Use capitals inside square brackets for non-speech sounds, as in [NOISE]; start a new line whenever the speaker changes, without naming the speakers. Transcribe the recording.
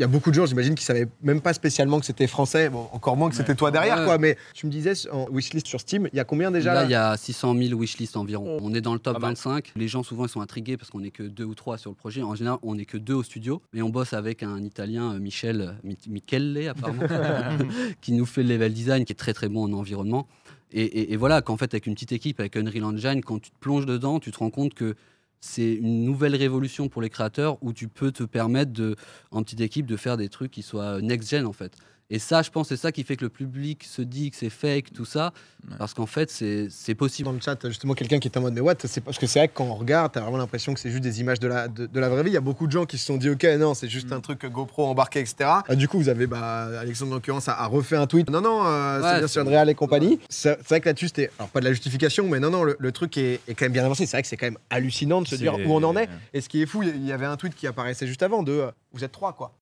il y a beaucoup de gens, j'imagine, qui savaient même pas spécialement que c'était français, encore moins que c'était toi derrière, quoi. Mais tu me disais, en wishlist sur Steam, il y a combien déjà Là, il y a
600 000 wishlists environ. Oh. On est dans le top 25. Les gens, souvent, ils sont intrigués parce qu'on n'est que deux ou trois sur le projet. En général, on n'est que deux au studio, mais on bosse avec un Italien, euh, Michel, euh, Michele, apparemment, [LAUGHS] [LAUGHS] qui nous fait le level design, qui est très très bon en environnement. Et, et voilà, qu'en fait, avec une petite équipe, avec Unreal Engine, quand tu te plonges dedans, tu te rends compte que c'est une nouvelle révolution pour les créateurs où tu peux te permettre en petite équipe de faire des trucs qui soient next-gen en fait. Et ça, je pense, c'est ça qui fait que le public se dit que c'est fake, tout ça, parce qu'en fait, c'est possible. Dans le chat, justement, quelqu'un qui est en mode, mais what c'est Parce que c'est vrai que quand on
regarde, t'as vraiment l'impression que c'est juste des images de la, de, la vraie vie. Il y a beaucoup de gens qui se sont dit, ok, non, c'est juste mm. un truc GoPro embarqué, etc. Ah, du coup, vous avez, bah, Alexandre, en l'occurrence, a, refait un tweet. Non, non, euh, c'est bien sûr Real et compagnie. C'est vrai que là-dessus, c'était, alors pas de la justification, mais non, non, le, truc est, est, quand même bien avancé. C'est vrai que c'est quand même hallucinant de se dire où on en est. Et ce qui est fou, il y avait un tweet qui apparaissait juste avant de, euh, vous êtes trois, quoi.